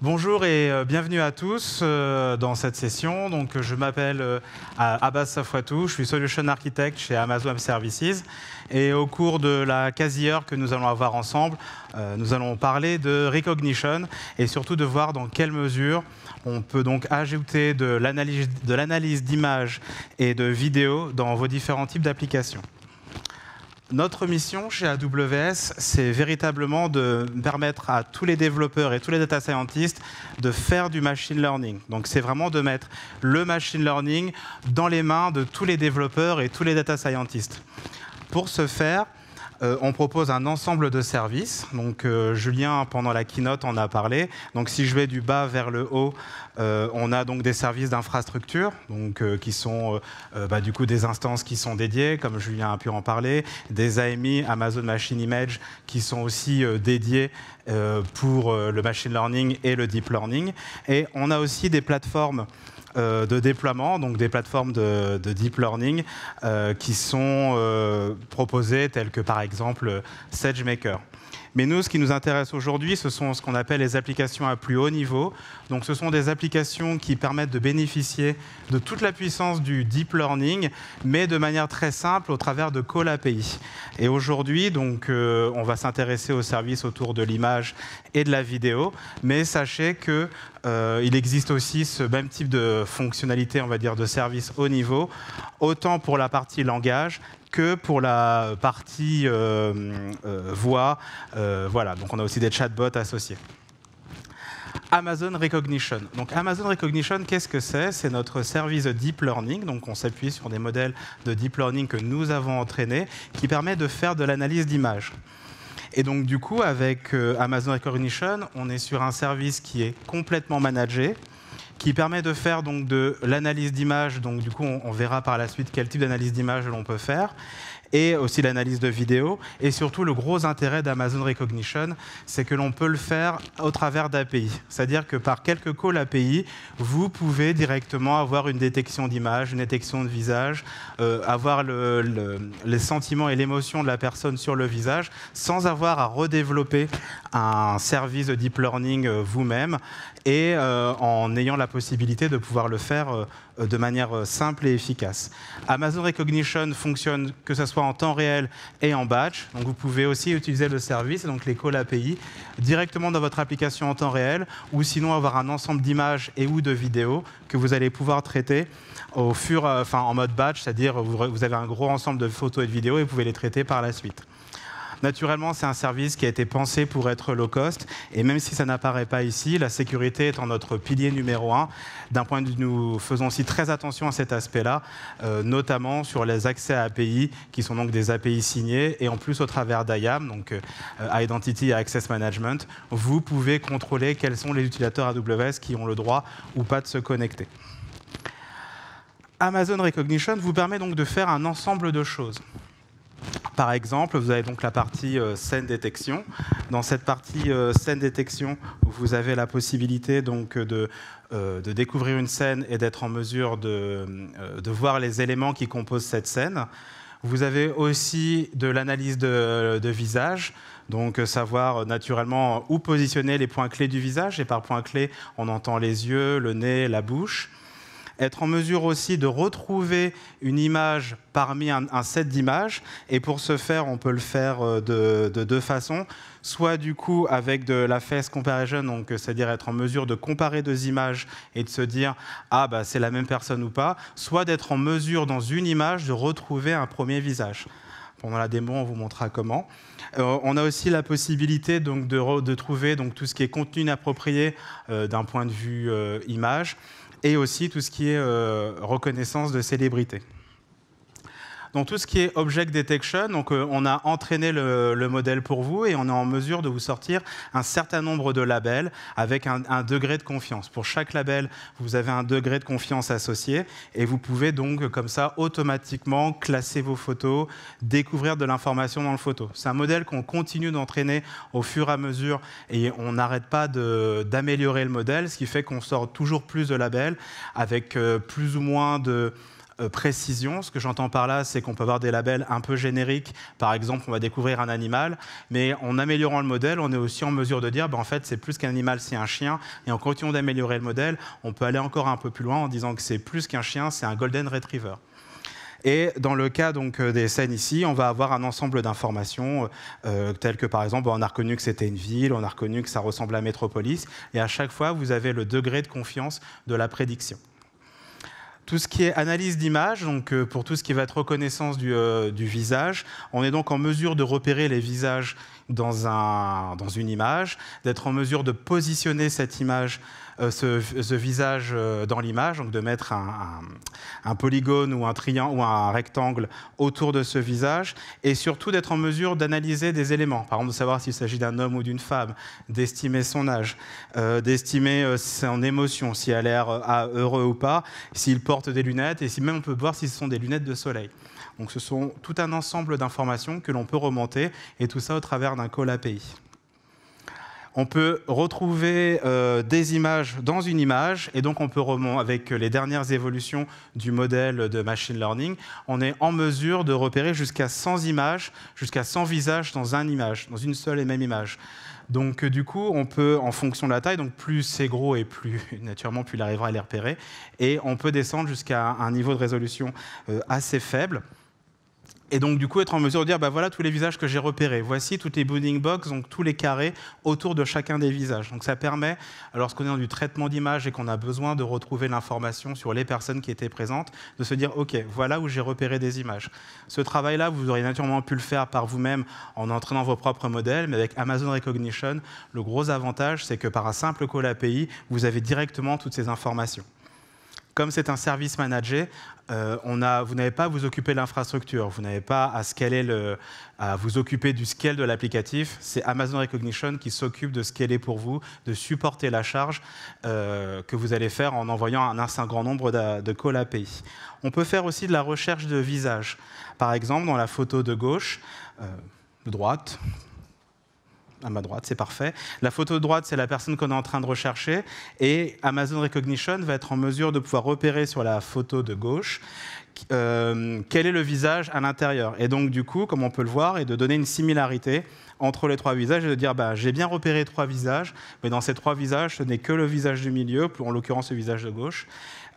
Bonjour et euh, bienvenue à tous euh, dans cette session. Donc, je m'appelle euh, Abbas Safwatou, je suis Solution Architect chez Amazon Services. Et au cours de la quasi-heure que nous allons avoir ensemble, nous allons parler de recognition et surtout de voir dans quelle mesure on peut donc ajouter de l'analyse d'images et de vidéos dans vos différents types d'applications. Notre mission chez AWS, c'est véritablement de permettre à tous les développeurs et tous les data scientists de faire du machine learning. Donc c'est vraiment de mettre le machine learning dans les mains de tous les développeurs et tous les data scientists. Pour ce faire, euh, on propose un ensemble de services. Donc, euh, Julien, pendant la keynote, en a parlé. Donc, si je vais du bas vers le haut, euh, on a donc des services d'infrastructure, donc qui sont bah, du coup des instances qui sont dédiées, comme Julien a pu en parler, des AMI, Amazon Machine Image, qui sont aussi dédiées pour le machine learning et le deep learning. Et on a aussi des plateformes euh, de déploiement, donc des plateformes de, deep learning euh, qui sont euh, proposées telles que par exemple SageMaker. Mais nous, ce qui nous intéresse aujourd'hui, ce sont ce qu'on appelle les applications à plus haut niveau. Donc ce sont des applications qui permettent de bénéficier de toute la puissance du deep learning, mais de manière très simple au travers de call API. Et aujourd'hui, donc, euh, on va s'intéresser aux services autour de l'image et de la vidéo, mais sachez que euh, il existe aussi ce même type de fonctionnalité, on va dire, de service haut niveau, autant pour la partie langage que pour la partie euh, euh, voix. Euh, voilà, donc on a aussi des chatbots associés. Amazon Recognition. Donc Amazon Recognition, qu'est-ce que c'est C'est notre service de deep learning. Donc on s'appuie sur des modèles de deep learning que nous avons entraînés, qui permet de faire de l'analyse d'images. Et donc du coup, avec Amazon Recognition, on est sur un service qui est complètement managé, qui permet de faire donc de l'analyse d'image. Donc du coup, on, verra par la suite quel type d'analyse d'image l'on peut faire et aussi l'analyse de vidéo. Et surtout, le gros intérêt d'Amazon Recognition, c'est que l'on peut le faire au travers d'API. C'est-à-dire que par quelques calls API, vous pouvez directement avoir une détection d'image, une détection de visage, euh, avoir les sentiments et l'émotion de la personne sur le visage sans avoir à redévelopper un service de deep learning euh, vous-même et euh, en ayant la possibilité de pouvoir le faire euh, de manière euh, simple et efficace. Amazon Recognition fonctionne que ce soit en temps réel et en batch. Donc vous pouvez aussi utiliser le service, donc les calls API, directement dans votre application en temps réel ou sinon avoir un ensemble d'images et ou de vidéos que vous allez pouvoir traiter au en mode batch, c'est-à-dire vous avez un gros ensemble de photos et de vidéos et vous pouvez les traiter par la suite. Naturellement, c'est un service qui a été pensé pour être low cost. Et même si ça n'apparaît pas ici, la sécurité étant notre pilier numéro un, d'un point de vue, nous faisons aussi très attention à cet aspect-là, euh, notamment sur les accès à API, qui sont donc des API signés. Et en plus, au travers d'IAM, donc euh, Identity Access Management, vous pouvez contrôler quels sont les utilisateurs AWS qui ont le droit ou pas de se connecter. Amazon Recognition vous permet donc de faire un ensemble de choses. Par exemple, vous avez donc la partie euh, scène détection. Dans cette partie euh, scène détection, vous avez la possibilité euh, de, découvrir une scène et d'être en mesure de, voir les éléments qui composent cette scène. Vous avez aussi de l'analyse de, de, visage, donc savoir naturellement où positionner les points clés du visage. Et par points clés, on entend les yeux, le nez, la bouche être en mesure aussi de retrouver une image parmi un, set d'images. Et pour ce faire, on peut le faire euh, de, deux façons. Soit du coup avec de la face comparison, euh, c'est-à-dire être en mesure de comparer deux images et de se dire ah bah c'est la même personne ou pas. Soit d'être en mesure dans une image de retrouver un premier visage pendant la démo, on vous montrera comment. Euh, on a aussi la possibilité donc, de, de, trouver donc, tout ce qui est contenu inapproprié d'un point de vue image et aussi tout ce qui est euh, reconnaissance de célébrité tout ce qui est object detection, donc euh, on a entraîné le, modèle pour vous et on est en mesure de vous sortir un certain nombre de labels avec un, degré de confiance. Pour chaque label, vous avez un degré de confiance associé et vous pouvez donc comme ça automatiquement classer vos photos, découvrir de l'information dans le photo. C'est un modèle qu'on continue d'entraîner au fur et à mesure et on n'arrête pas d'améliorer le modèle, ce qui fait qu'on sort toujours plus de labels avec euh, plus ou moins de euh, précision. Ce que j'entends par là, c'est qu'on peut avoir des labels un peu génériques. Par exemple, on va découvrir un animal, mais en améliorant le modèle, on est aussi en mesure de dire, ben, en fait, c'est plus qu'un animal, c'est un chien. Et en continuant d'améliorer le modèle, on peut aller encore un peu plus loin en disant que c'est plus qu'un chien, c'est un golden retriever. Et dans le cas donc, euh, des scènes ici, on va avoir un ensemble d'informations euh, telles que par exemple, on a reconnu que c'était une ville, on a reconnu que ça ressemble à Métropolis, et à chaque fois, vous avez le degré de confiance de la prédiction. Tout ce qui est analyse d'image, donc euh, pour tout ce qui va être reconnaissance euh, du, visage, on est donc en mesure de repérer les visages dans, dans une image, d'être en mesure de positionner cette image euh, ce, visage euh, dans l'image, donc de mettre un, polygone ou un triangle ou un rectangle autour de ce visage, et surtout d'être en mesure d'analyser des éléments, par exemple de savoir s'il s'agit d'un homme ou d'une femme, d'estimer son âge, euh, d'estimer son émotion, s'il a l'air heureux ou pas, s'il porte des lunettes, et si même on peut voir si ce sont des lunettes de soleil. Donc ce sont tout un ensemble d'informations que l'on peut remonter, et tout ça au travers d'un call API. On peut retrouver euh, des images dans une image, et donc on peut avec les dernières évolutions du modèle de machine learning. On est en mesure de repérer jusqu'à 100 images, jusqu'à 100 visages dans un image, dans une seule et même image. Donc euh, du coup, on peut, en fonction de la taille, donc plus c'est gros et plus naturellement plus il arrivera à les repérer, et on peut descendre jusqu'à un niveau de résolution euh, assez faible. Et donc, du coup, être en mesure de dire, bah, voilà tous les visages que j'ai repérés. Voici toutes les booting box, donc tous les carrés autour de chacun des visages. Donc, ça permet, lorsqu'on est dans du traitement d'image et qu'on a besoin de retrouver l'information sur les personnes qui étaient présentes, de se dire, OK, voilà où j'ai repéré des images. Ce travail-là, vous auriez naturellement pu le faire par vous-même en entraînant vos propres modèles, mais avec Amazon Recognition, le gros avantage, c'est que par un simple call API, vous avez directement toutes ces informations comme c'est un service managé, euh, vous n'avez pas à vous occuper de l'infrastructure, vous n'avez pas à, scaler à vous occuper du scale de l'applicatif. C'est Amazon Recognition qui s'occupe de scaler pour vous, de supporter la charge euh, que vous allez faire en envoyant un, un grand nombre de, calls API. On peut faire aussi de la recherche de visage. Par exemple, dans la photo de gauche, euh, de droite, à ma droite, c'est parfait. La photo de droite, c'est la personne qu'on est en train de rechercher. Et Amazon Recognition va être en mesure de pouvoir repérer sur la photo de gauche euh, quel est le visage à l'intérieur. Et donc, du coup, comme on peut le voir, et de donner une similarité entre les trois visages et de dire bah, j'ai bien repéré trois visages, mais dans ces trois visages, ce n'est que le visage du milieu, en l'occurrence le visage de gauche.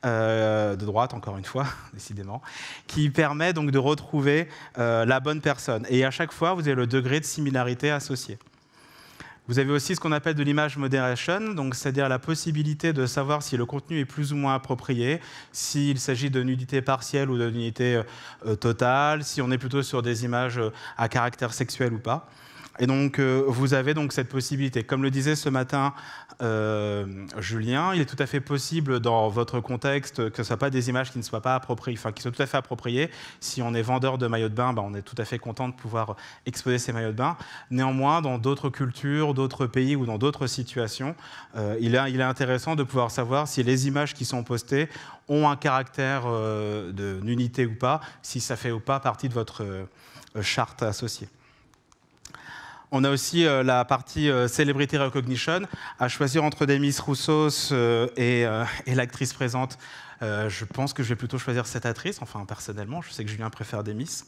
Euh, de droite encore une fois, décidément, qui permet donc de retrouver euh, la bonne personne. Et à chaque fois, vous avez le degré de similarité associé. Vous avez aussi ce qu'on appelle de l'image moderation, donc c'est-à-dire la possibilité de savoir si le contenu est plus ou moins approprié, s'il s'agit de nudité partielle ou de nudité euh, euh, totale, si on est plutôt sur des images euh, à caractère sexuel ou pas. Et donc, vous avez donc cette possibilité. Comme le disait ce matin euh, Julien. Il est tout à fait possible dans votre contexte que ce ne soient pas des images qui ne soient pas appropriées, enfin qui soient tout à fait appropriées. Si on est vendeur de maillots de bain, ben, on est tout à fait content de pouvoir exposer ces maillots de bain. Néanmoins, dans d'autres cultures, d'autres pays ou dans d'autres situations, euh, il, est, intéressant de pouvoir savoir si les images qui sont postées ont un caractère euh, de d'unité ou pas, si ça fait ou pas partie de votre charte associée. On a aussi euh, la partie euh, Celebrity Recognition. À choisir entre Demis Roussos euh, et, euh, et l'actrice présente, je pense que je vais plutôt choisir cette actrice. Enfin, personnellement, je sais que Julien préfère Demis.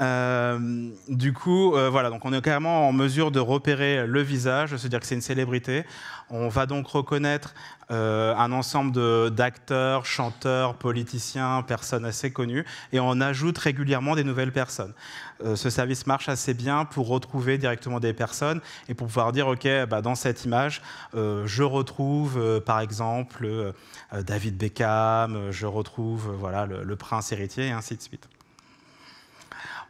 Euh, du coup, euh, voilà, donc on est carrément en mesure de repérer le visage, de se dire que c'est une célébrité. On va donc reconnaître euh, un ensemble d'acteurs, chanteurs, politiciens, personnes assez connues, et on ajoute régulièrement des nouvelles personnes. ce service marche assez bien pour retrouver directement des personnes et pour pouvoir dire, OK, bah, dans cette image, je retrouve par exemple David Beckham, je retrouve voilà, le, le prince héritier, et ainsi de suite.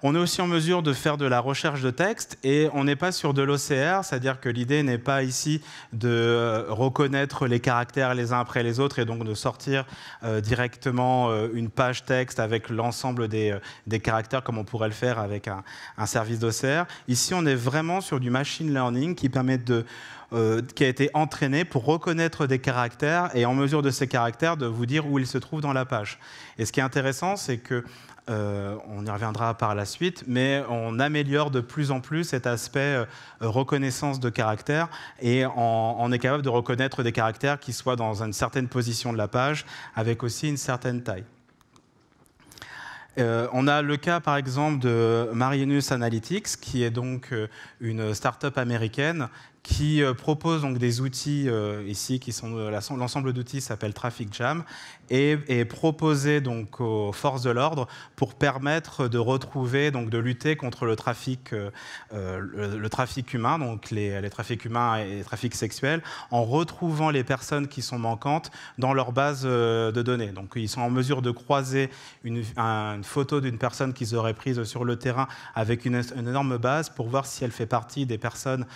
On est aussi en mesure de faire de la recherche de texte et on n'est pas sur de l'OCR, c'est-à-dire que l'idée n'est pas ici de euh, reconnaître les caractères les uns après les autres et donc de sortir euh, directement euh, une page texte avec l'ensemble des, caractères comme on pourrait le faire avec un, service d'OCR. Ici, on est vraiment sur du machine learning qui a été entraîné pour reconnaître des caractères et en mesure de ces caractères de vous dire où ils se trouvent dans la page. Et ce qui est intéressant, c'est que euh, on y reviendra par la suite, mais on améliore de plus en plus cet aspect euh, reconnaissance de caractère et on, est capable de reconnaître des caractères qui soient dans une certaine position de la page, avec aussi une certaine taille. Euh, on a le cas par exemple de Marianus Analytics, qui est donc une start-up américaine qui propose donc des outils ici, qui sont l'ensemble d'outils s'appelle Traffic Jam, et, proposer proposé donc aux forces de l'ordre pour permettre de retrouver, de lutter contre le trafic, euh, euh, humain, donc les, trafics humains et les trafics sexuels, en retrouvant les personnes qui sont manquantes dans leur base euh, de données. Donc ils sont en mesure de croiser une, photo d'une personne qu'ils auraient prise sur le terrain avec une, énorme base pour voir si elle fait partie des personnes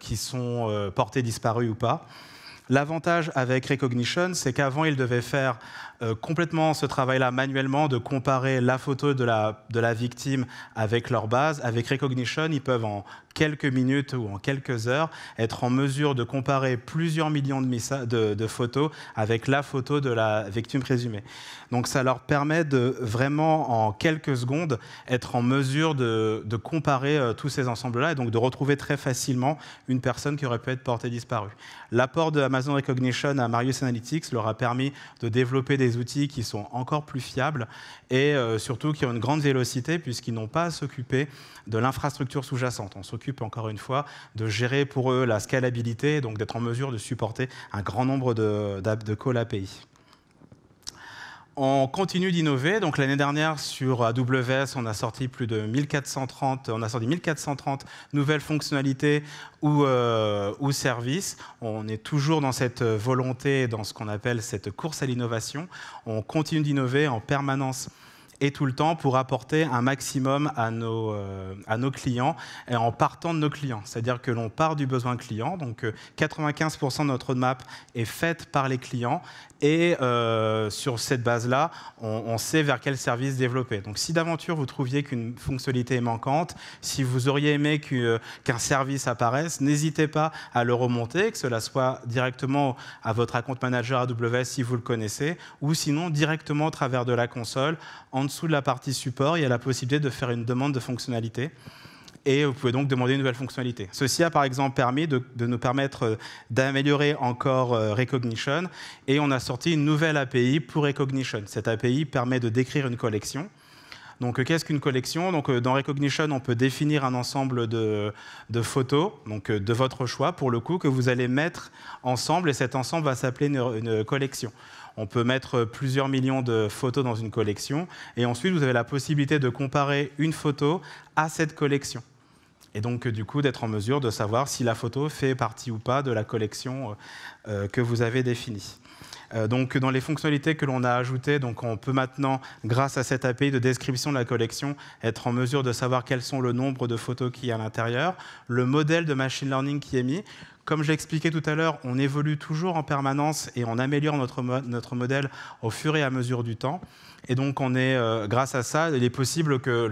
qui sont portées disparues ou pas. L'avantage avec Recognition, c'est qu'avant, il devait faire euh, complètement ce travail-là manuellement, de comparer la photo de la, de la victime avec leur base. Avec Recognition, ils peuvent en quelques minutes ou en quelques heures être en mesure de comparer plusieurs millions de, de, photos avec la photo de la victime présumée. Donc ça leur permet de vraiment en quelques secondes être en mesure de, comparer euh, tous ces ensembles-là et donc de retrouver très facilement une personne qui aurait pu être portée disparue. L'apport de Amazon Recognition à Marius Analytics leur a permis de développer des des outils qui sont encore plus fiables et euh, surtout qui ont une grande vélocité puisqu'ils n'ont pas à s'occuper de l'infrastructure sous-jacente. On s'occupe encore une fois de gérer pour eux la scalabilité, donc d'être en mesure de supporter un grand nombre de, de calls API. On continue d'innover. Donc l'année dernière sur AWS, on a sorti plus de 1430, on a sorti 1430 nouvelles fonctionnalités ou, euh, ou services. On est toujours dans cette volonté, dans ce qu'on appelle cette course à l'innovation. On continue d'innover en permanence et tout le temps pour apporter un maximum à nos, euh, à nos clients et en partant de nos clients. C'est-à-dire que l'on part du besoin client, donc 95% euh, de notre roadmap est faite par les clients et euh, sur cette base-là, on, sait vers quel service développer. Donc si d'aventure vous trouviez qu'une fonctionnalité est manquante, si vous auriez aimé qu'un service apparaisse, n'hésitez pas à le remonter, que cela soit directement à votre account manager AWS si vous le connaissez, ou sinon directement au travers de la console en dessous de la partie support, il y a la possibilité de faire une demande de fonctionnalité. Et vous pouvez donc demander une nouvelle fonctionnalité. Ceci a par exemple permis de, nous permettre euh, d'améliorer encore euh, Recognition. Et on a sorti une nouvelle API pour Recognition. Cette API permet de décrire une collection. Donc, euh, qu'est-ce qu'une collection dans Recognition, on peut définir un ensemble de, photos, de votre choix, pour le coup, que vous allez mettre ensemble, et cet ensemble va s'appeler une, collection. On peut mettre plusieurs millions de photos dans une collection. Et ensuite, vous avez la possibilité de comparer une photo à cette collection. Et donc, du coup, d'être en mesure de savoir si la photo fait partie ou pas de la collection euh, euh, que vous avez définie. Euh, donc, dans les fonctionnalités que l'on a ajoutées, donc on peut maintenant, grâce à cette API de description de la collection, être en mesure de savoir quels sont le nombre de photos qui y a à l'intérieur, le modèle de machine learning qui est mis. Comme j'ai expliqué tout à l'heure, on évolue toujours en permanence et on améliore notre, modèle au fur et à mesure du temps. Et donc, on est, euh, grâce à ça, il est possible que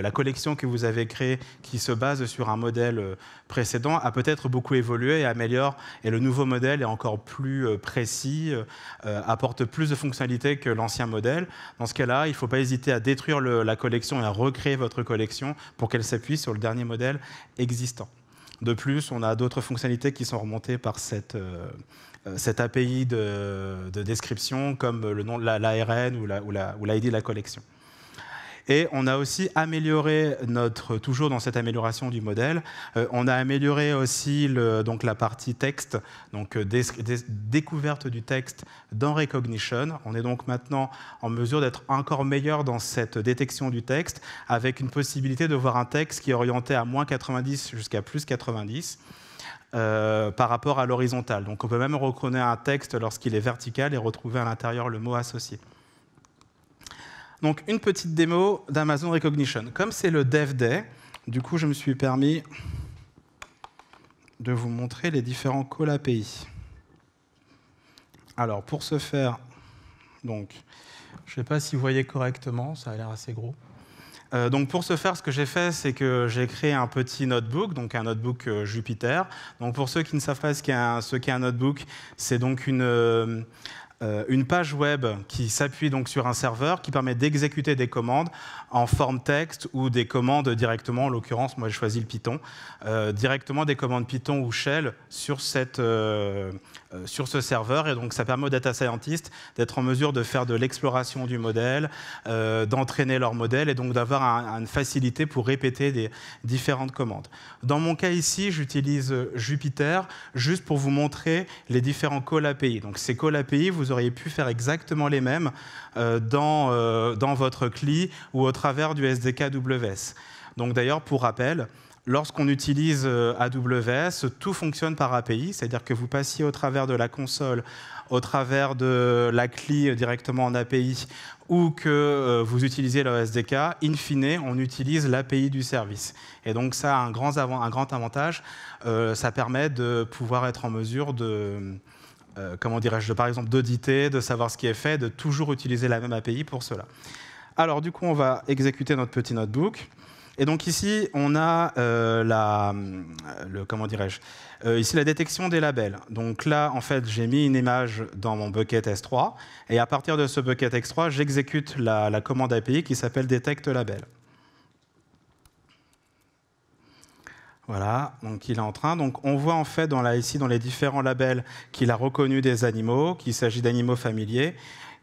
la collection que vous avez créée, qui se base sur un modèle euh, précédent, a peut-être beaucoup évolué et améliore. Et le nouveau modèle est encore plus euh, précis, apporte plus de fonctionnalités que l'ancien modèle. Dans ce cas-là, il ne faut pas hésiter à détruire la collection et à recréer votre collection pour qu'elle s'appuie sur le dernier modèle existant. De plus, on a d'autres fonctionnalités qui sont remontées par cette, euh, euh, API de, description, comme le nom de l'ARN ou l'ID la, ou de la collection. Et on a aussi amélioré notre, toujours dans cette amélioration du modèle, euh, on a amélioré aussi donc la partie texte, donc euh, découverte du texte dans Recognition. On est donc maintenant en mesure d'être encore meilleur dans cette détection du texte, avec une possibilité de voir un texte qui est orienté à moins 90 jusqu'à plus 90. Euh, par rapport à l'horizontale. Donc on peut même reconnaître un texte lorsqu'il est vertical et retrouver à l'intérieur le mot associé. Donc une petite démo d'Amazon Recognition. Comme c'est le Dev Day, du coup je me suis permis de vous montrer les différents calls API. Alors pour ce faire, donc, je ne sais pas si vous voyez correctement, ça a l'air assez gros. Euh, donc pour ce faire, ce que j'ai fait, c'est que j'ai créé un petit notebook, donc un notebook euh, Jupyter. Donc pour ceux qui ne savent pas ce qu'est un, notebook, c'est donc une, euh, euh, une page web qui s'appuie donc sur un serveur qui permet d'exécuter des commandes en forme texte ou des commandes directement, en l'occurrence, moi j'ai choisi le Python, euh, directement des commandes Python ou Shell sur, cette, euh, euh, sur ce serveur. Et donc ça permet aux data scientists d'être en mesure de faire de l'exploration du modèle, d'entraîner leur modèle et donc d'avoir une facilité pour répéter des différentes commandes. Dans mon cas ici, j'utilise Jupyter juste pour vous montrer les différents calls API. Donc ces calls API, vous auriez pu faire exactement les mêmes dans, dans votre CLI ou autre travers du SDK AWS. Donc d'ailleurs, pour rappel, lorsqu'on utilise euh, AWS, tout fonctionne par API, c'est-à-dire que vous passiez au travers de la console, au travers de la clé directement en API, ou que euh, vous utilisez le SDK, in fine, on utilise l'API du service. Et donc ça a un grand, un grand avantage, euh, ça permet de pouvoir être en mesure de... comment dirais-je, par exemple d'auditer, de savoir ce qui est fait, de toujours utiliser la même API pour cela. Alors du coup, on va exécuter notre petit notebook. Et donc ici, on a euh, la, comment dirais-je, euh, ici la détection des labels. Donc là, en fait, j'ai mis une image dans mon bucket S3, et à partir de ce bucket S3, j'exécute la, la commande API qui s'appelle detect label. Voilà, donc il est en train. Donc on voit en fait dans la, ici dans les différents labels qu'il a reconnu des animaux, qu'il s'agit d'animaux familiers.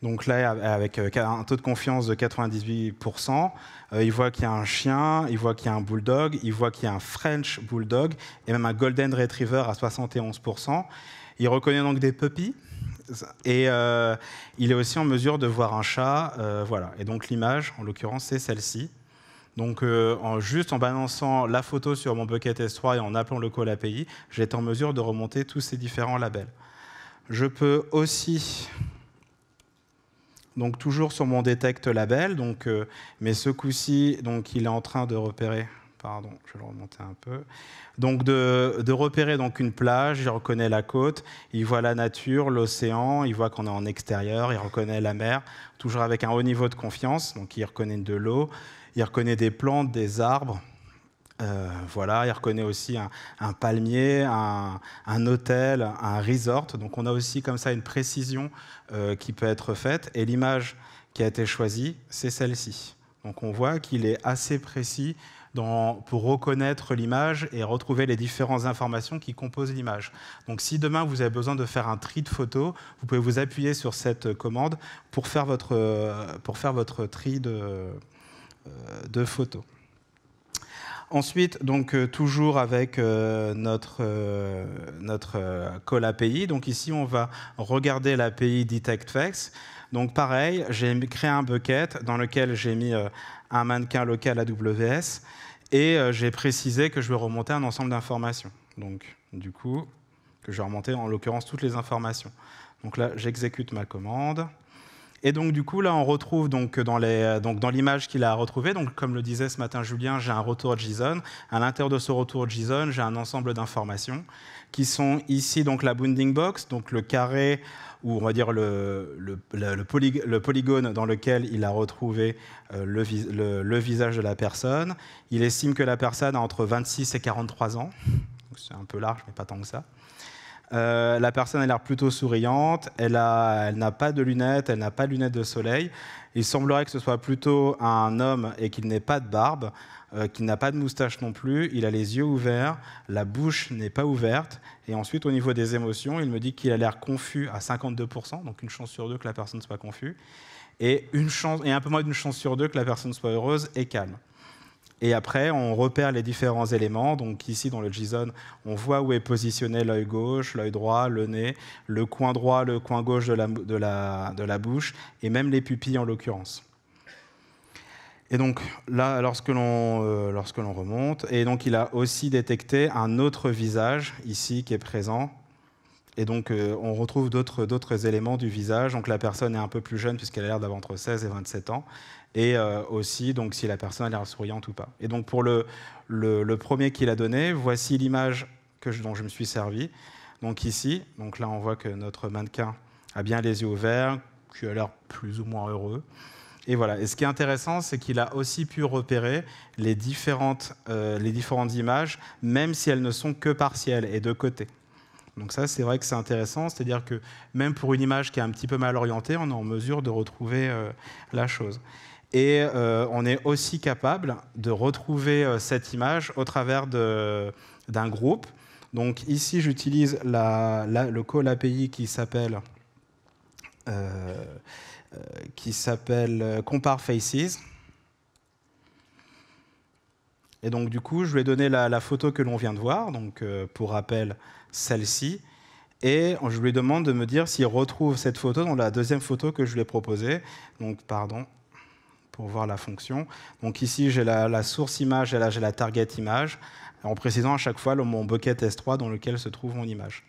Donc là, avec euh, un taux de confiance de 98%, euh, il voit qu'il y a un chien, il voit qu'il y a un bulldog, il voit qu'il y a un French bulldog et même un golden retriever à 71%. Il reconnaît donc des puppies et euh, il est aussi en mesure de voir un chat. voilà. Et donc l'image, en l'occurrence, c'est celle-ci. Donc, euh, en, juste en balançant la photo sur mon bucket S3 et en appelant le call API, j'étais en mesure de remonter tous ces différents labels. Je peux aussi, donc toujours sur mon detect label, donc, euh, mais ce coup-ci, il est en train de repérer pardon, je vais le remonter un peu. Donc de, repérer donc une plage, il reconnaît la côte, il voit la nature, l'océan, il voit qu'on est en extérieur, il reconnaît la mer, toujours avec un haut niveau de confiance, donc il reconnaît de l'eau, il reconnaît des plantes, des arbres. Euh, voilà, il reconnaît aussi un, palmier, un, hôtel, un resort. Donc on a aussi comme ça une précision euh, qui peut être faite. Et l'image qui a été choisie, c'est celle-ci. Donc on voit qu'il est assez précis dans, pour reconnaître l'image et retrouver les différentes informations qui composent l'image. Donc si demain vous avez besoin de faire un tri de photos, vous pouvez vous appuyer sur cette commande pour faire votre, pour faire votre tri de, euh, de photos. Ensuite, donc euh, toujours avec euh, notre, notre call API. Donc ici, on va regarder l'API DetectFex. Donc pareil, j'ai créé un bucket dans lequel j'ai mis un mannequin local AWS et j'ai précisé que je vais remonter un ensemble d'informations. Donc du coup, que je vais remonter en l'occurrence toutes les informations. Donc là, j'exécute ma commande. Et donc du coup là on retrouve donc euh, dans euh, dans l'image qu'il a retrouvée donc comme le disait ce matin Julien j'ai un retour JSON à l'intérieur de ce retour JSON j'ai un ensemble d'informations qui sont ici donc la bounding box donc le carré ou on va dire le, le, polygone dans lequel il a retrouvé euh, le, visage de la personne. Il estime que la personne a entre 26 et 43 ans. C'est un peu large, mais pas tant que ça. Euh, la personne a l'air plutôt souriante, elle n'a pas de lunettes, elle n'a pas de lunettes de soleil. Il semblerait que ce soit plutôt un homme et qu'il n'ait pas de barbe, euh, qu'il n'a pas de moustache non plus, il a les yeux ouverts, la bouche n'est pas ouverte. Et ensuite, au niveau des émotions, il me dit qu'il a l'air confus à 52%, donc une chance sur deux que la personne soit confuse, et un peu moins d'une chance sur deux que la personne soit heureuse et calme. Et après, on repère les différents éléments. Donc ici, dans le JSON, on voit où est positionné l'œil gauche, l'œil droit, le nez, le coin droit, le coin gauche de la, bouche, et même les pupilles en l'occurrence. Et donc là, euh, lorsque l'on remonte, et donc il a aussi détecté un autre visage ici qui est présent. Et donc euh, on retrouve d'autres éléments du visage. Donc la personne est un peu plus jeune puisqu'elle a l'air d'avoir entre 16 et 27 ans et euh, aussi donc si la personne a l'air souriante ou pas. Et donc pour le, premier qu'il a donné, voici l'image dont je me suis servi. Donc ici, donc là on voit que notre mannequin a bien les yeux ouverts, qu'il a l'air plus ou moins heureux. Et voilà. Et ce qui est intéressant, c'est qu'il a aussi pu repérer euh, les différentes, images, même si elles ne sont que partielles et de côté. Donc ça, c'est vrai que c'est intéressant, c'est-à-dire que même pour une image qui est un petit peu mal orientée, on est en mesure de retrouver euh, la chose. Et euh, on est aussi capable de retrouver euh, cette image au travers d'un groupe. Donc ici, j'utilise le call API qui s'appelle euh, qui s'appelle compare faces. Et donc du coup, je lui ai donné la, la photo que l'on vient de voir, donc pour rappel celle-ci, et je lui demande de me dire s'il retrouve cette photo dans la deuxième photo que je lui ai proposée. Donc pardon, pour voir la fonction. Donc ici, j'ai la, source image et là, j'ai la target image, en précisant à chaque fois le, mon bucket S3 dans lequel se trouve mon image.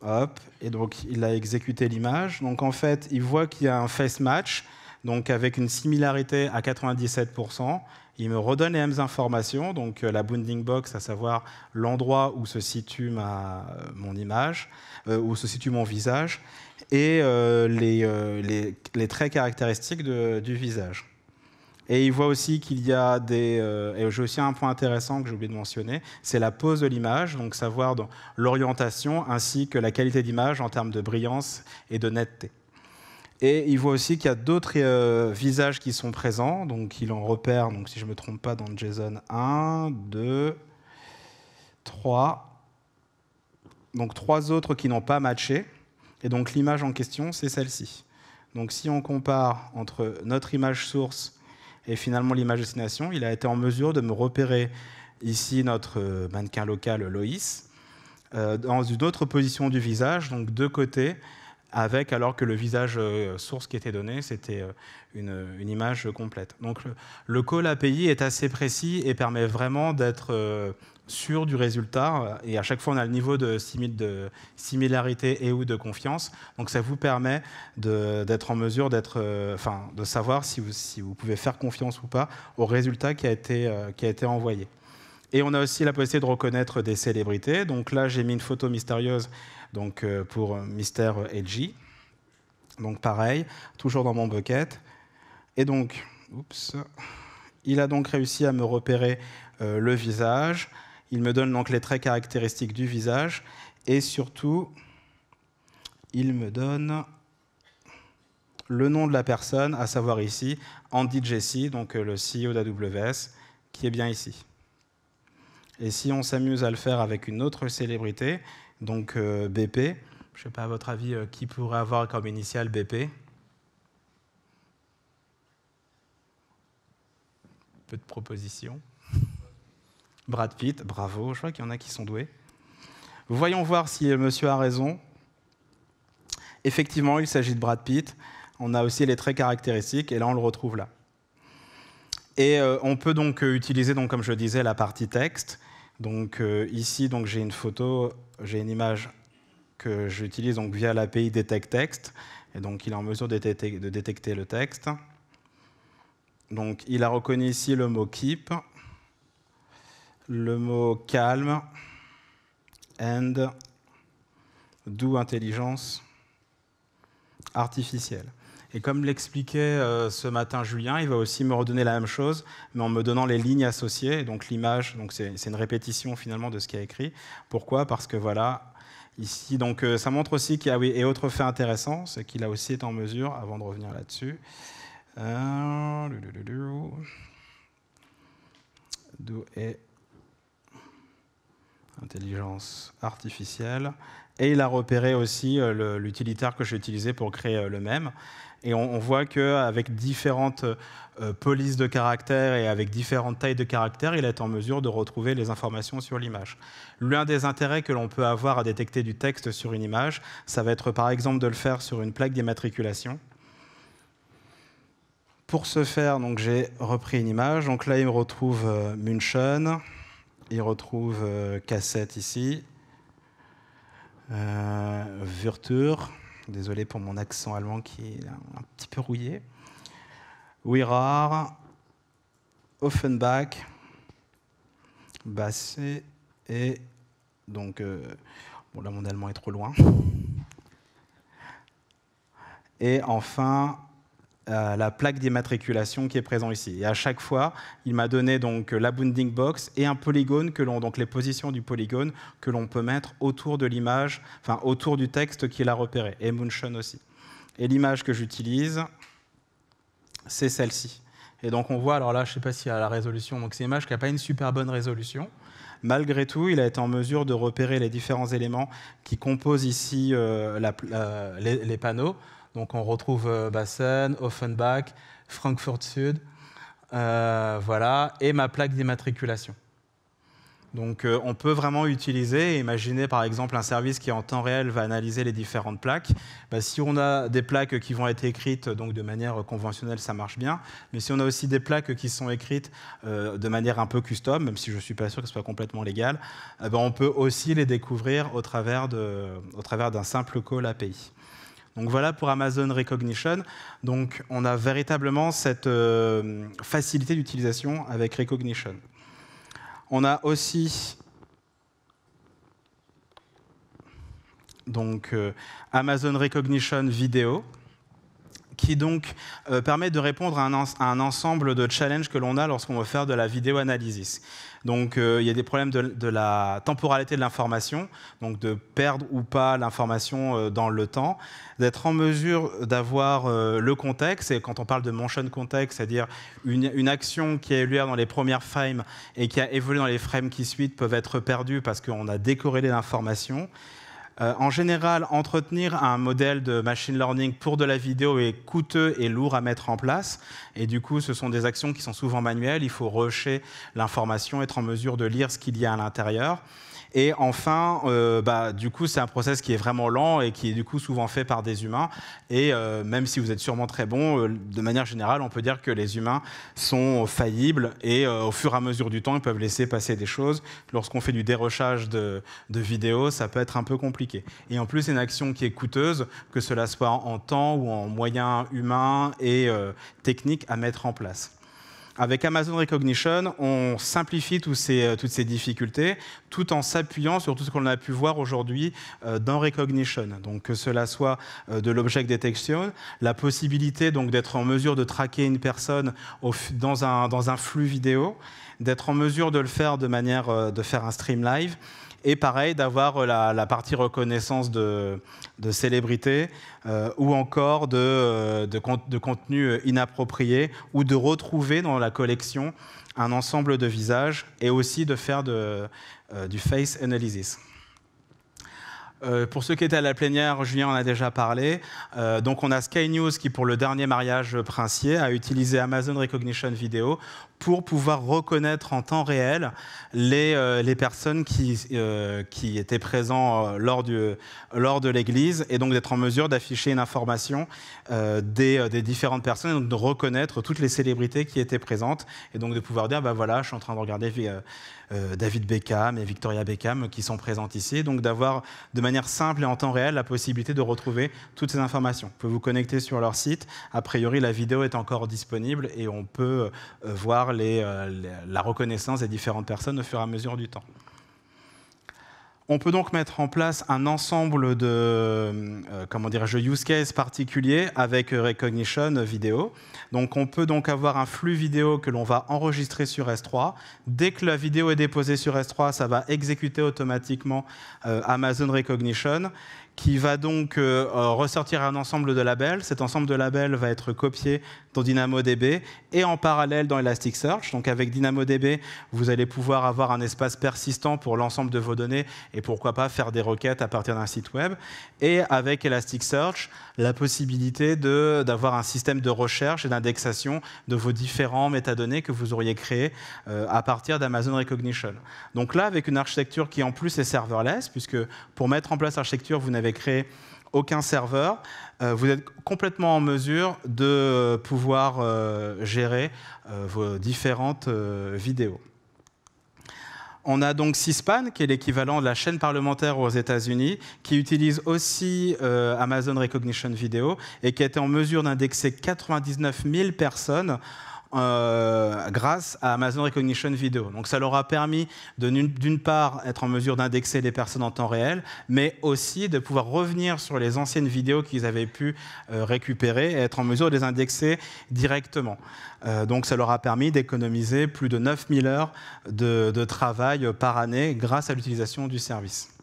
Hop, et donc il a exécuté l'image. Donc en fait, il voit qu'il y a un face match, donc avec une similarité à 97%. Il me redonne les mêmes informations, donc euh, la bounding box, à savoir l'endroit où se situe ma, euh, mon image, euh, où se situe mon visage, et euh, euh, les, traits caractéristiques du visage. Et il voit aussi qu'il y a des. Euh, et j'ai aussi un point intéressant que j'ai oublié de mentionner, c'est la pose de l'image, donc savoir l'orientation ainsi que la qualité d'image en termes de brillance et de netteté. Et il voit aussi qu'il y a d'autres visages qui sont présents, donc il en repère, donc si je ne me trompe pas, dans JSON 1, 2, 3. Donc trois autres qui n'ont pas matché. Et donc l'image en question, c'est celle-ci. Donc si on compare entre notre image source et finalement l'image destination, il a été en mesure de me repérer ici notre euh, mannequin local Loïs, euh, dans une autre position du visage, donc deux côtés, avec alors que le visage euh, source qui était donné, c'était euh, une, image complète. Donc le, call API est assez précis et permet vraiment d'être euh, sûr du résultat. Et à chaque fois, on a le niveau de, similarité et ou de confiance. Donc ça vous permet d'être en mesure enfin, de savoir si vous, si vous, pouvez faire confiance ou pas au résultat qui a été, qui a été envoyé. Et on a aussi la possibilité de reconnaître des célébrités. Donc là, j'ai mis une photo mystérieuse donc euh, pour euh, Mister Edgy. Donc pareil, toujours dans mon bucket. Et donc, oups, il a donc réussi à me repérer euh, le visage. Il me donne donc les traits caractéristiques du visage. Et surtout, il me donne le nom de la personne, à savoir ici, Andy Jesse, donc le CEO d'AWS, qui est bien ici. Et si on s'amuse à le faire avec une autre célébrité, donc euh, BP. Je ne sais pas à votre avis euh, qui pourrait avoir comme initiale BP. Peu de propositions. Brad Pitt, bravo, je crois qu'il y en a qui sont doués. Voyons voir si euh, monsieur a raison. Effectivement, il s'agit de Brad Pitt. On a aussi les traits caractéristiques, et là, on le retrouve là. Et on peut donc utiliser, donc, comme je disais, la partie texte. Donc euh, ici, donc j'ai une photo, j'ai une image que j'utilise donc via l'API Detect Text, et donc il est en mesure de détecter, le texte. Donc il a reconnu ici le mot keep, le mot calme, and, d'où intelligence artificielle. Et comme l'expliquait euh, ce matin Julien, il va aussi me redonner la même chose, mais en me donnant les lignes associées, donc l'image, donc c'est une répétition finalement de ce qui a écrit. Pourquoi Parce que voilà, ici, donc euh, ça montre aussi qu'il y a, oui, et autre fait intéressant, c'est qu'il a aussi été en mesure, avant de revenir là-dessus, euh, d'où intelligence artificielle, et il a repéré aussi euh, l'utilitaire que j'ai utilisé pour créer le même. Et on, voit qu'avec différentes euh, polices de caractères et avec différentes tailles de caractères, il est en mesure de retrouver les informations sur l'image. L'un des intérêts que l'on peut avoir à détecter du texte sur une image, ça va être par exemple de le faire sur une plaque d'immatriculation. Pour ce faire, j'ai repris une image. Donc là, il me retrouve euh, München, il retrouve euh, cassette ici, euh, Désolé pour mon accent allemand qui est un petit peu rouillé. Wirar, Offenbach, bassé et donc euh, bon là mon allemand est trop loin. Et enfin euh, la plaque d'immatriculation qui est présent ici. Et à chaque fois, il m'a donné donc euh, la bounding box et un polygone que donc les positions du polygone que l'on peut mettre autour de l'image, enfin autour du texte qu'il a repéré et Moonshine aussi. Et l'image que j'utilise, c'est celle-ci. Et donc on voit, alors là, je ne sais pas si à la résolution, donc c'est une image qui n'a pas une super bonne résolution. Malgré tout, il a été en mesure de repérer les différents éléments qui composent ici euh, les panneaux donc on retrouve euh, Bassen, Offenbach, Frankfurt Sud, euh, voilà, et ma plaque d'immatriculation. Donc euh, on peut vraiment utiliser, imaginer par exemple un service qui en temps réel va analyser les différentes plaques. Bah, si on a des plaques qui vont être écrites donc, de manière conventionnelle, ça marche bien. Mais si on a aussi des plaques qui sont écrites de manière un peu custom, même si je ne suis pas sûr que ce soit complètement légal, bah, on peut aussi les découvrir au travers d'un simple call API. Donc voilà pour Amazon Recognition. Donc on a véritablement cette euh, facilité d'utilisation avec Recognition. On a aussi donc euh, Amazon Recognition Video, qui donc euh, permet de répondre à un, à un, ensemble de challenges que l'on a lorsqu'on veut faire de la vidéo analysis. Donc euh, il y a des problèmes de, la temporalité de l'information, donc de perdre ou pas l'information euh, dans le temps, d'être en mesure d'avoir euh, le contexte, et quand on parle de mention context, c'est-à-dire une, une, action qui a eu lieu dans les premières frames et qui a évolué dans les frames qui suivent peuvent être perdues parce qu'on a décorrélé l'information. Euh, en général, entretenir un modèle de machine learning pour de la vidéo est coûteux et lourd à mettre en place. Et du coup, ce sont des actions qui sont souvent manuelles. Il faut rusher l'information, être en mesure de lire ce qu'il y a à l'intérieur. Et enfin, euh, bah, du coup, c'est un process qui est vraiment lent et qui est du coup souvent fait par des humains. Et euh, même si vous êtes sûrement très bon, euh, de manière générale, on peut dire que les humains sont faillibles et au fur et à mesure du temps, ils peuvent laisser passer des choses. Lorsqu'on fait du dérochage de, de vidéos, ça peut être un peu compliqué. Et en plus, c'est une action qui est coûteuse, que cela soit en temps ou en moyens humains et techniques à mettre en place. Avec Amazon Recognition, on simplifie euh, toutes ces difficultés tout en s'appuyant sur tout ce qu'on a pu voir aujourd'hui euh, dans Recognition. Donc que cela soit euh, de l'object detection, la possibilité donc d'être en mesure de traquer une personne dans un flux vidéo, d'être en mesure de le faire de manière de faire un stream live et pareil, d'avoir euh, la, partie reconnaissance de, de célébrité euh, ou encore de, euh, de, de, contenu inapproprié ou de retrouver dans la collection un ensemble de visages et aussi de faire de, du face analysis. pour ceux qui étaient à la plénière, Julien en a déjà parlé. donc on a Sky News qui, pour le dernier mariage princier, a utilisé Amazon Recognition Video pour pouvoir reconnaître en temps réel les, euh, les personnes qui, euh, qui étaient présentes euh, lors, du, lors de l'église et donc d'être en mesure d'afficher une information des, des, différentes personnes et donc de reconnaître toutes les célébrités qui étaient présentes et donc de pouvoir dire bah voilà, je suis en train de regarder David Beckham et Victoria Beckham qui sont présentes ici, donc d'avoir de manière simple et en temps réel la possibilité de retrouver toutes ces informations. Vous pouvez vous connecter sur leur site, a priori la vidéo est encore disponible et on peut voir euh, la reconnaissance des différentes personnes au fur et à mesure du temps. On peut donc mettre en place un ensemble de euh, comment je use case particuliers avec recognition vidéo. Donc on peut donc avoir un flux vidéo que l'on va enregistrer sur S3. Dès que la vidéo est déposée sur S3, ça va exécuter automatiquement euh, Amazon Recognition qui va donc euh, euh, ressortir un ensemble de labels. Cet ensemble de labels va être copié dans DynamoDB et en parallèle dans Elasticsearch. Donc avec DynamoDB, vous allez pouvoir avoir un espace persistant pour l'ensemble de vos données et pourquoi pas faire des requêtes à partir d'un site web. Et avec Elasticsearch, la possibilité d'avoir un système de recherche et d'indexation de vos différents métadonnées que vous auriez créés euh, à partir d'Amazon Recognition. Donc là, avec une architecture qui en plus est serverless, puisque pour mettre en place l'architecture, vous n'avez créé aucun serveur, euh, vous êtes complètement en mesure de pouvoir euh, gérer euh, vos différentes vidéos. On a donc CISPAN, qui est l'équivalent de la chaîne parlementaire aux États-Unis, qui utilise aussi Amazon Recognition Video et qui a été en mesure d'indexer 99 000 personnes euh, grâce à Amazon Recognition Video. Donc ça leur a permis d'une part être en mesure d'indexer les personnes en temps réel, mais aussi de pouvoir revenir sur les anciennes vidéos qu'ils avaient pu euh, récupérer et être en mesure de les indexer directement. Euh, donc ça leur a permis d'économiser plus de 9000 heures de travail par année grâce à l'utilisation du service.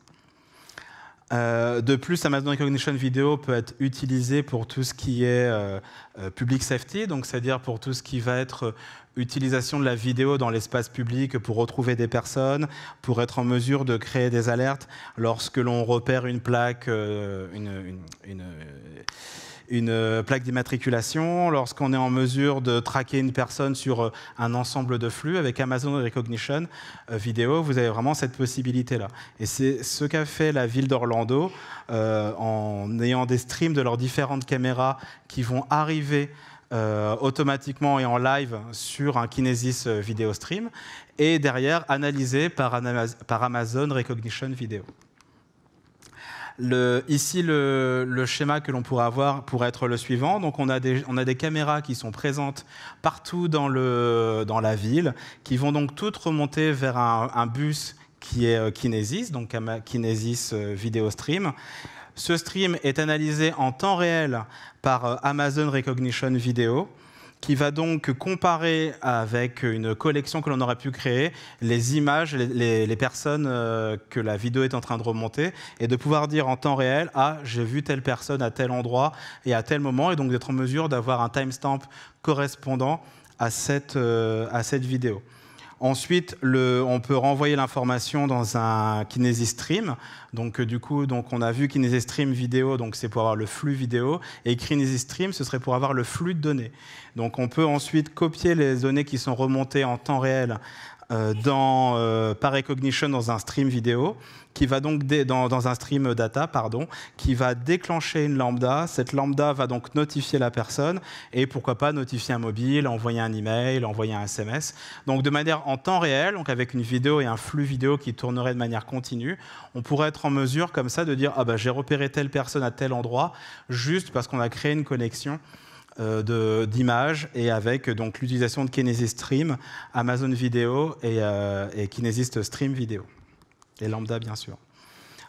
Euh, de plus, Amazon Recognition Video peut être utilisé pour tout ce qui est euh, euh, public safety, donc c'est-à-dire pour tout ce qui va être utilisation de la vidéo dans l'espace public pour retrouver des personnes, pour être en mesure de créer des alertes lorsque l'on repère une plaque, une, une une euh, plaque d'immatriculation, lorsqu'on est en mesure de traquer une personne sur euh, un ensemble de flux, avec Amazon Recognition euh, vidéo, vous avez vraiment cette possibilité-là. Et c'est ce qu'a fait la ville d'Orlando en ayant des streams de leurs différentes caméras qui vont arriver automatiquement et en live sur un Kinesis vidéo stream, et derrière analysé par, par Amazon Recognition vidéo ici, le, schéma que l'on pourrait avoir pourrait être le suivant. Donc, on a, des, caméras qui sont présentes partout dans, la ville, qui vont donc toutes remonter vers un, bus qui est euh, Kinesis, donc Kinesis euh, Video Stream. Ce stream est analysé en temps réel par euh, Amazon Recognition Video qui va donc comparer avec une collection que l'on aurait pu créer les images, les, personnes euh, que la vidéo est en train de remonter, et de pouvoir dire en temps réel, ah, j'ai vu telle personne à tel endroit et à tel moment, et donc d'être en mesure d'avoir un timestamp correspondant à cette euh, vidéo. Ensuite, le, on peut renvoyer l'information dans un KinesiStream. Donc, euh, du coup, donc on a vu KinesiStream vidéo, donc c'est pour avoir le flux vidéo. Et Stream, ce serait pour avoir le flux de données. Donc, on peut ensuite copier les données qui sont remontées en temps réel euh, dans euh, par recognition dans un stream vidéo qui va donc dans, un stream data pardon qui va déclencher une lambda cette lambda va donc notifier la personne et pourquoi pas notifier un mobile envoyer un email envoyer un SMS donc de manière en temps réel donc avec une vidéo et un flux vidéo qui tournerait de manière continue on pourrait être en mesure comme ça de dire ah bah j'ai repéré telle personne à tel endroit juste parce qu'on a créé une connexion euh, d'images et avec donc l'utilisation de Kinesis Stream, Amazon Video et, euh, Kinesis Stream Video. Et Lambda, bien sûr.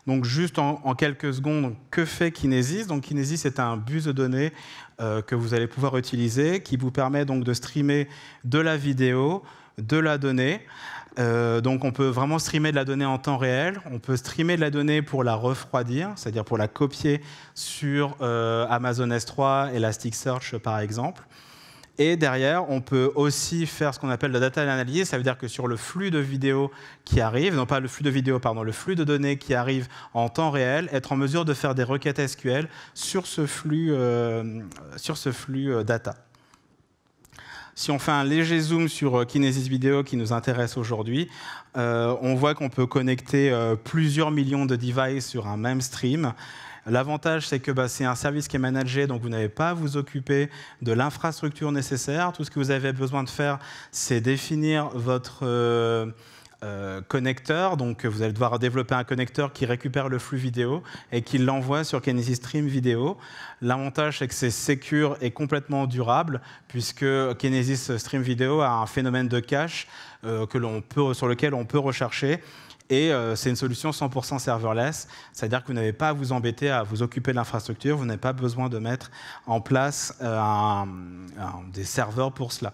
Donc, juste en, quelques secondes, que fait Kinesis Donc, Kinesis est un bus de données euh, que vous allez pouvoir utiliser qui vous permet donc de streamer de la vidéo, de la donnée. Euh, donc on peut vraiment streamer de la donnée en temps réel, on peut streamer de la donnée pour la refroidir, c'est-à-dire pour la copier sur euh, Amazon S3, Elasticsearch par exemple. Et derrière, on peut aussi faire ce qu'on appelle la data analysis, ça veut dire que sur le flux de vidéos qui arrive, non pas le flux de vidéos, pardon, le flux de données qui arrive en temps réel, être en mesure de faire des requêtes SQL sur ce flux, euh, sur ce flux data. Si on fait un léger zoom sur euh, Kinesis Video qui nous intéresse aujourd'hui, euh, on voit qu'on peut connecter euh, plusieurs millions de devices sur un même stream. L'avantage, c'est que bah, c'est un service qui est managé, donc vous n'avez pas à vous occuper de l'infrastructure nécessaire. Tout ce que vous avez besoin de faire, c'est définir votre... Euh, connecteur. Donc, vous allez devoir développer un connecteur qui récupère le flux vidéo et qui l'envoie sur Kinesis Stream Vidéo. L'avantage, c'est que c'est secure et complètement durable, puisque Kinesis Stream Vidéo a un phénomène de cache euh, que peut, sur lequel on peut rechercher. Et euh, c'est une solution 100% serverless, c'est-à-dire que vous n'avez pas à vous embêter à vous occuper de l'infrastructure, vous n'avez pas besoin de mettre en place des serveurs pour cela.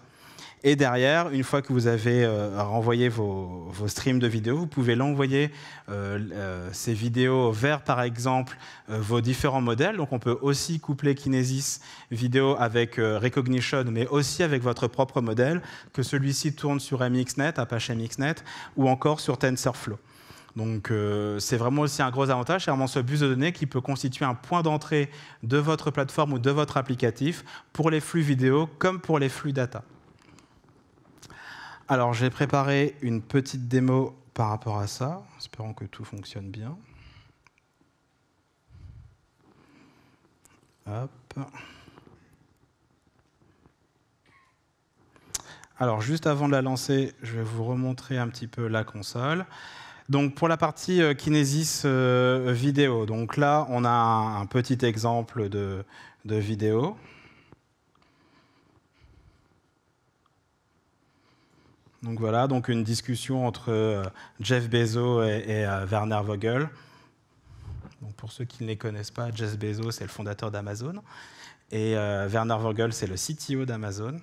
Et derrière, une fois que vous avez euh, renvoyé vos, streams de vidéos, vous pouvez l'envoyer euh, euh, ces vidéos vers, par exemple, vos différents modèles. Donc on peut aussi coupler Kinesis vidéo avec Recognition, mais aussi avec votre propre modèle, que celui-ci tourne sur MXNet, Apache MXNet, ou encore sur TensorFlow. Donc c'est vraiment aussi un gros avantage, c'est vraiment ce bus de données qui peut constituer un point d'entrée de votre plateforme ou de votre applicatif pour les flux vidéo comme pour les flux data. Alors j'ai préparé une petite démo par rapport à ça, espérons que tout fonctionne bien. Alors juste avant de la lancer, je vais vous remontrer un petit peu la console. Donc pour la partie euh, Kinesis euh, vidéo, donc là on a un petit exemple de vidéo. Donc voilà, donc une discussion entre euh, Jeff Bezos et, euh, Werner Vogel. Donc pour ceux qui ne les connaissent pas, Jeff Bezos, c'est le fondateur d'Amazon. Et euh, Werner Vogel, c'est le CTO d'Amazon.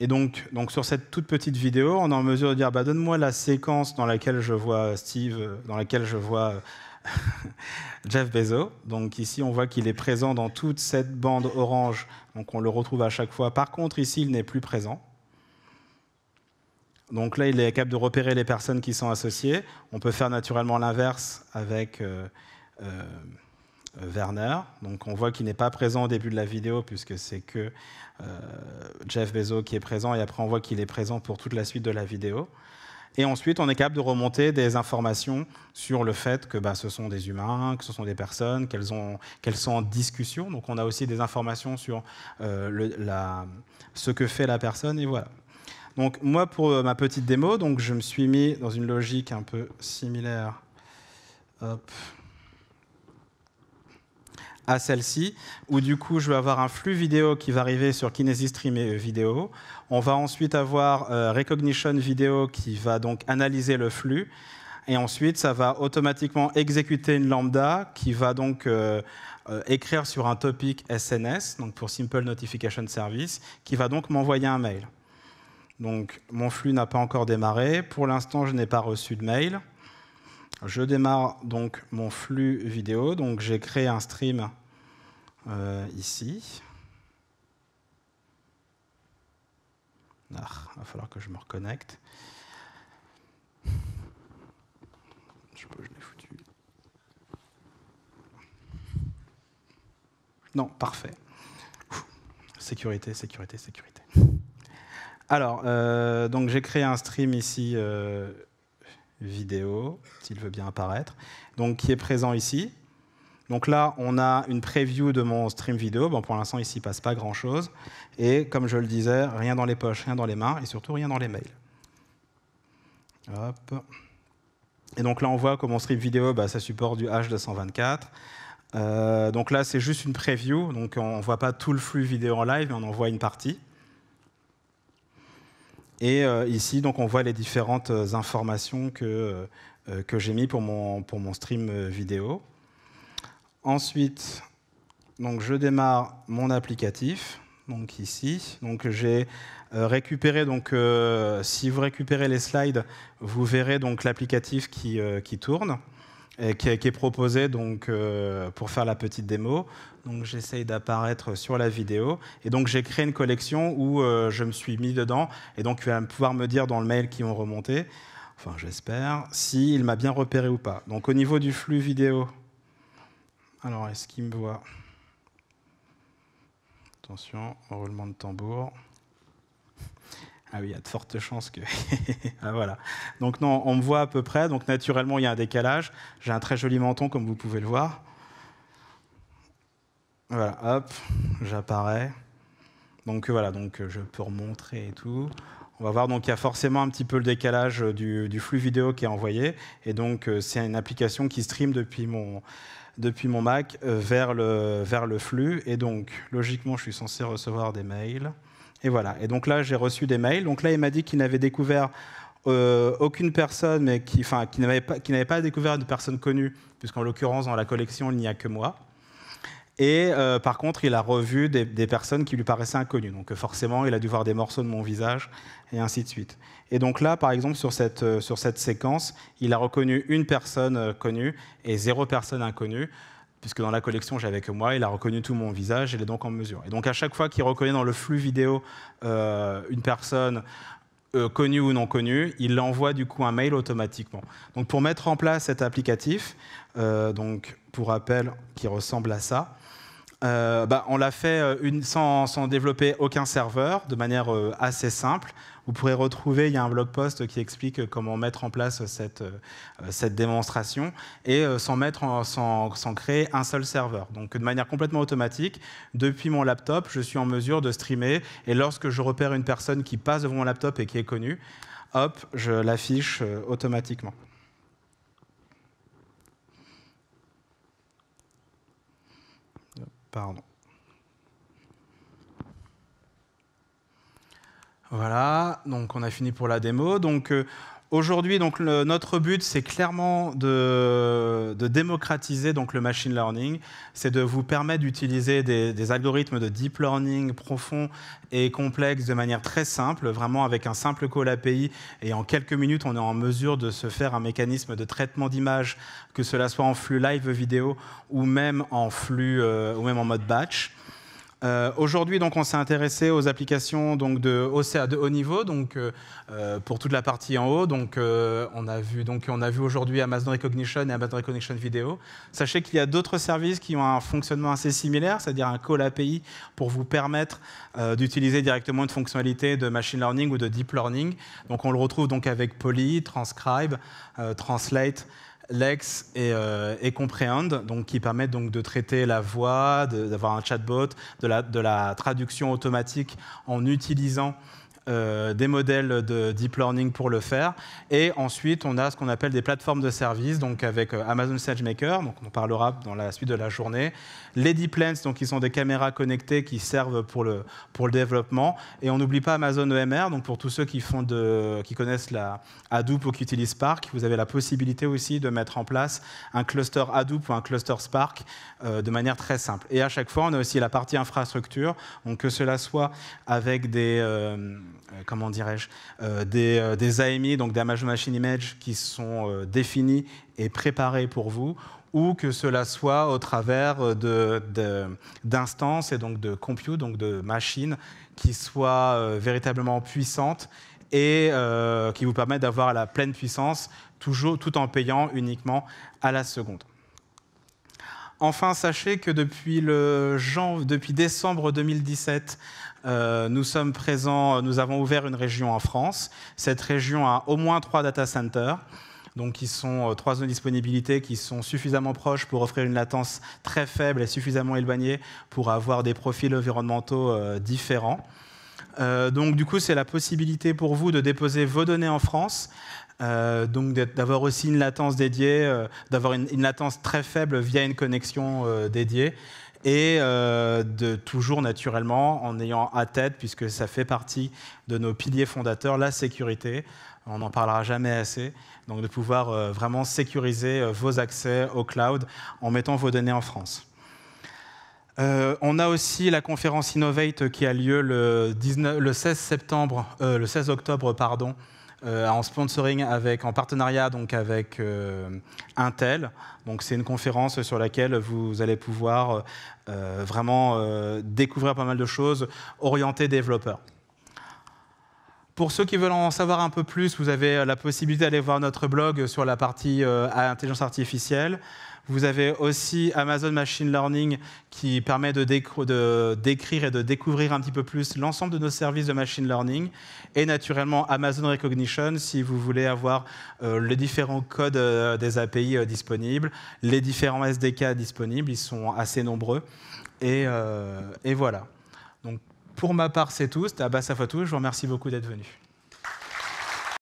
Et donc, donc, sur cette toute petite vidéo, on est en mesure de dire, bah, donne-moi la séquence dans laquelle je vois Steve, dans laquelle je vois Jeff Bezos. Donc ici, on voit qu'il est présent dans toute cette bande orange. Donc on le retrouve à chaque fois. Par contre, ici, il n'est plus présent. Donc là, il est capable de repérer les personnes qui sont associées. On peut faire naturellement l'inverse avec euh, euh, Werner. Donc on voit qu'il n'est pas présent au début de la vidéo puisque c'est que euh, Jeff Bezos qui est présent et après on voit qu'il est présent pour toute la suite de la vidéo. Et ensuite, on est capable de remonter des informations sur le fait que bah, ce sont des humains, que ce sont des personnes, qu'elles sont en discussion. Donc on a aussi des informations sur ce que fait la personne et voilà. Donc moi, pour euh, ma petite démo, je me suis mis dans une logique un peu similaire à celle-ci, où du coup, je vais avoir un flux vidéo qui va arriver sur Kinesis Stream et vidéo. On va ensuite avoir euh, Recognition Vidéo qui va donc analyser le flux. Et ensuite, ça va automatiquement exécuter une lambda qui va donc euh, écrire sur un topic SNS, donc pour Simple Notification Service, qui va donc m'envoyer un mail. Donc mon flux n'a pas encore démarré. Pour l'instant, je n'ai pas reçu de mail. Je démarre donc mon flux vidéo. Donc j'ai créé un stream euh, ici. il ah, va falloir que je me reconnecte. Je je l'ai foutu. Non, parfait. Sécurité, sécurité, sécurité. Alors, euh, donc j'ai créé un stream ici euh, vidéo, s'il veut bien apparaître, donc qui est présent ici. Donc là, on a une preview de mon stream vidéo. Bon, pour l'instant, ici, il ne passe pas grand-chose. Et comme je le disais, rien dans les poches, rien dans les mains, et surtout rien dans les mails. Et donc là, on voit que mon stream vidéo, bah, ça supporte du H224. Euh, donc là, c'est juste une preview. Donc on ne voit pas tout le flux vidéo en live, mais on en voit une partie. Et euh, ici, donc, on voit les différentes euh, informations euh, que, j'ai mis pour mon, pour mon stream vidéo. Ensuite, je démarre mon applicatif. Donc ici, donc j'ai récupéré. Donc, si vous récupérez les slides, vous verrez donc l'applicatif qui, tourne qui, est proposé donc, euh, pour faire la petite démo. Donc j'essaye d'apparaître sur la vidéo. Et donc j'ai créé une collection où euh, je me suis mis dedans. Et donc pouvoir me dire dans le mail qui ont remonté, enfin j'espère, s'il m'a bien repéré ou pas. Donc au niveau du flux vidéo, alors est-ce qu'il me voit Attention, roulement de tambour. Ah oui, il y a de fortes chances que. ah, voilà. Donc, non, on me voit à peu près. Donc, naturellement, il y a un décalage. J'ai un très joli menton, comme vous pouvez le voir. Voilà, hop, j'apparais. Donc, voilà, donc je peux remontrer et tout. On va voir, donc il y a forcément un petit peu le décalage euh, du, flux vidéo qui est envoyé. Et donc, euh, c'est une application qui stream depuis mon, Mac euh, vers le flux. Et donc, logiquement, je suis censé recevoir des mails. Et voilà. Et donc là, j'ai reçu des mails. Donc là, il m'a dit qu'il n'avait découvert euh, aucune personne, mais qui, n'avait pas, découvert de personne connue, puisqu'en l'occurrence, dans la collection, il n'y a que moi. Et euh, par contre, il a revu des, personnes qui lui paraissaient inconnues. Donc euh, forcément, il a dû voir des morceaux de mon visage, et ainsi de suite. Et donc là, par exemple, sur cette séquence, il a reconnu une personne connue et zéro personne inconnue puisque dans la collection j'avais que moi, il a reconnu tout mon visage, il est donc en mesure. Et donc à chaque fois qu'il reconnaît dans le flux vidéo euh, une personne euh, connue ou non connue, il envoie du coup un mail automatiquement. Donc pour mettre en place cet applicatif, euh, donc pour rappel qui ressemble à ça, bah, on l'a fait sans, développer aucun serveur, de manière assez simple. Vous pourrez retrouver, il y a un blog post qui explique comment mettre en place cette, euh, cette démonstration et euh, sans, mettre sans, sans créer un seul serveur. Donc de manière complètement automatique, depuis mon laptop, je suis en mesure de streamer et lorsque je repère une personne qui passe devant mon laptop et qui est connue, hop, je l'affiche euh, automatiquement. Pardon. Voilà, donc on a fini pour la démo. Donc euh, aujourd'hui, notre but, c'est clairement de, démocratiser donc le machine learning. C'est de vous permettre d'utiliser des, algorithmes de deep learning profonds et complexes de manière très simple, vraiment avec un simple call API. Et en quelques minutes, on est en mesure de se faire un mécanisme de traitement d'image, que cela soit en flux live vidéo ou même en flux euh, ou même en mode batch. Euh, aujourd'hui, donc, on s'est intéressé aux applications donc de OCA de haut niveau, donc euh, euh, pour toute la partie en haut. Donc, on a vu donc on a vu aujourd'hui Amazon Recognition et Amazon Recognition Video. Sachez qu'il y a d'autres services qui ont un fonctionnement assez similaire, c'est-à-dire un call API pour vous permettre d'utiliser directement une fonctionnalité de machine learning ou de deep learning. Donc, on le retrouve donc avec Poly, Transcribe, Translate. Lex euh, et, Comprehend, donc, qui permettent donc de traiter la voix, d'avoir un chatbot, de la traduction automatique en utilisant euh, des modèles de deep learning pour le faire. Et ensuite, on a ce qu'on appelle des plateformes de services, donc avec euh, Amazon SageMaker, donc on parlera dans la suite de la journée. Les deep lens, donc qui sont des caméras connectées qui servent pour le, pour le développement. Et on n'oublie pas Amazon EMR, donc pour tous ceux qui, font de, qui connaissent la Hadoop ou qui utilisent Spark, vous avez la possibilité aussi de mettre en place un cluster Hadoop ou un cluster Spark euh, de manière très simple. Et à chaque fois, on a aussi la partie infrastructure, donc que cela soit avec des... Euh, comment dirais-je, euh, des, euh, des, AMI, donc des image Machine Image, qui sont définis et préparés pour vous ou que cela soit au travers d'instances et donc de compute, donc de machines qui soient véritablement puissantes et qui vous permettent d'avoir la pleine puissance, toujours, tout en payant uniquement à la seconde. Enfin, sachez que depuis, le, depuis décembre 2017, euh, nous sommes présents, euh, nous avons ouvert une région en France. Cette région a au moins trois data centers. Donc, qui sont euh, trois zones de disponibilité qui sont suffisamment proches pour offrir une latence très faible et suffisamment éloignée pour avoir des profils environnementaux différents. donc, du coup, c'est la possibilité pour vous de déposer vos données en France, donc d'avoir aussi une latence dédiée, d'avoir une, latence très faible via une connexion dédiée, et euh, de toujours naturellement en ayant à tête, puisque ça fait partie de nos piliers fondateurs, la sécurité. On n'en parlera jamais assez. Donc de pouvoir euh, vraiment sécuriser euh, vos accès au cloud en mettant vos données en France. on a aussi la conférence Innovate qui a lieu le, le 16 septembre, le 16 octobre, pardon, euh, en sponsoring avec, en partenariat donc avec euh, Intel. Donc c'est une conférence sur laquelle vous allez pouvoir euh, vraiment découvrir pas mal de choses orientées développeurs. Pour ceux qui veulent en savoir un peu plus, vous avez la possibilité d'aller voir notre blog sur la partie intelligence artificielle. Vous avez aussi Amazon Machine Learning qui permet de, de décrire et de découvrir un petit peu plus l'ensemble de nos services de machine learning. Et naturellement Amazon Recognition si vous voulez avoir euh, les différents codes euh, des API euh, disponibles, les différents SDK disponibles, ils sont assez nombreux. Et, voilà. Donc pour ma part c'est tout, c'était Abbas Fatou, je vous remercie beaucoup d'être venu.